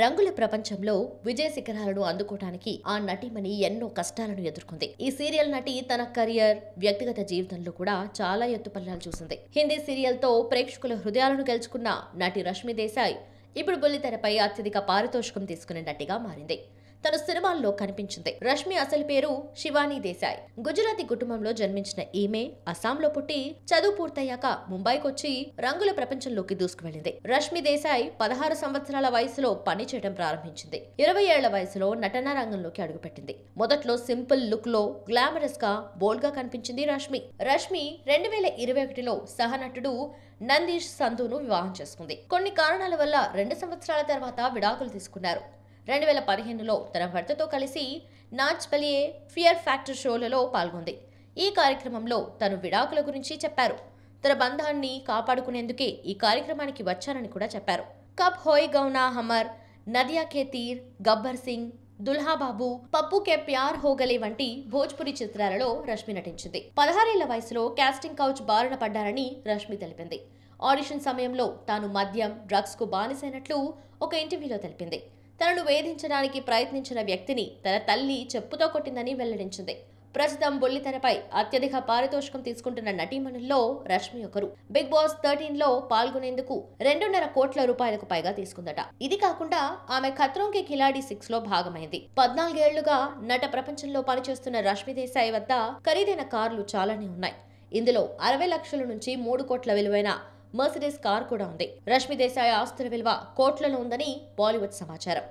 రంగుల ప్రపంచంలో విజయ శిఖరాలను అందుకోవడానికి ఆ నటీమణి ఎన్నో కష్టాలను ఎదుర్కొంది ఈ సీరియల్ నటి తన కెరియర్ వ్యక్తిగత జీవితంలో కూడా చాలా ఎత్తుపల్లాలు చూసింది హిందీ సీరియల్ తో ప్రేక్షకుల హృదయాలను గెలుచుకున్న నటి రష్మి దేశాయ్ ఇప్పుడు బుల్లితెరపై అత్యధిక పారితోషికం తీసుకునే నటిగా మారింది తన సినిమాల్లో కనిపించింది రష్మి అసలు పేరు శివానీ దేశాయ్ గుజరాతీ కుటుంబంలో జన్మించిన ఈమె అస్సాంలో పుట్టి చదువు పూర్తయ్యాక ముంబైకొచ్చి రంగుల ప్రపంచంలోకి దూసుకువెళ్లింది రష్మి దేశాయ్ పదహారు సంవత్సరాల వయసులో పని చేయడం ప్రారంభించింది ఇరవై ఏళ్ల వయసులో నటనా రంగంలోకి అడుగుపెట్టింది మొదట్లో సింపుల్ లుక్ లో గ్లామరస్ గా బోల్డ్ గా కనిపించింది రష్మి రష్మి రెండు వేల ఇరవై ఒకటిలో సహనటుడు నందీష్ సంధును వివాహం చేసుకుంది కొన్ని కారణాల వల్ల రెండు సంవత్సరాల తర్వాత విడాకులు తీసుకున్నారు రెండు వేల పదిహేనులో తన భర్తతో కలిసి నాచ్ బలియే ఫియర్ ఫ్యాక్టర్ షోలలో పాల్గొంది ఈ కార్యక్రమంలో తను విడాకుల గురించి చెప్పారు తన బంధాన్ని కాపాడుకునేందుకే ఈ కార్యక్రమానికి వచ్చానని కూడా చెప్పారు కప్ హోయ్ గౌనా హమర్ నదియా ఖేతీర్ గబ్బర్ సింగ్ దుల్హాబాబు పప్పు కే ప్యార్ హోగలే వంటి భోజ్పురి చిత్రాలలో రష్మి నటించింది పదహారేళ్ల వయసులో కాస్టింగ్ కౌచ్ బారిన పడ్డారని రష్మి తెలిపింది ఆడిషన్ సమయంలో తాను మద్యం డ్రగ్స్కు బానిసైనట్లు ఒక ఇంటర్వ్యూలో తెలిపింది తనను వేధించడానికి ప్రయత్నించిన వ్యక్తిని తన తల్లి చెప్పుతో కొట్టిందని వెల్లడించింది ప్రస్తుతం బుల్లితెరపై అత్యధిక పారితోషికం తీసుకుంటున్న నటీమణుల్లో రష్మి ఒకరు బిగ్ బాస్ థర్టీన్ లో పాల్గొనేందుకు రెండున్నర కోట్ల రూపాయలకు పైగా తీసుకుందట ఇది కాకుండా ఆమె ఖత్రోంకి కిలాడి సిక్స్ లో భాగమైంది పద్నాలుగేళ్లుగా నట ప్రపంచంలో పనిచేస్తున్న రష్మి దేశాయ్ వద్ద ఖరీదైన కార్లు చాలానే ఉన్నాయి ఇందులో అరవై లక్షల నుంచి మూడు కోట్ల విలువైన మర్సిడీస్ కార్ కూడా ఉంది రష్మి దేశాయ ఆస్తుల విలువ కోట్లలో ఉందని బాలీవుడ్ సమాచారం